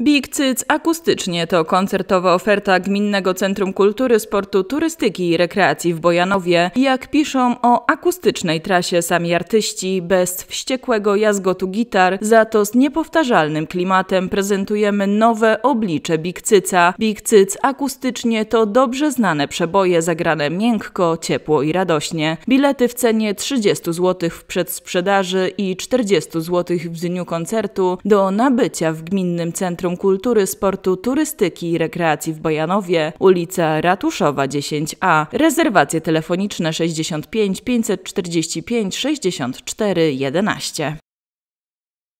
Big Cyc akustycznie to koncertowa oferta Gminnego Centrum Kultury, Sportu, Turystyki i Rekreacji w Bojanowie. Jak piszą o akustycznej trasie sami artyści, bez wściekłego jazgotu gitar, za to z niepowtarzalnym klimatem prezentujemy nowe oblicze Big Cyca. Big Cyc akustycznie to dobrze znane przeboje zagrane miękko, ciepło i radośnie. Bilety w cenie 30 zł w przedsprzedaży i 40 zł w dniu koncertu do nabycia w Gminnym Centrum Centrum Kultury, Sportu, Turystyki i Rekreacji w Bojanowie, ulica Ratuszowa 10A. Rezerwacje telefoniczne 65 545 64 11.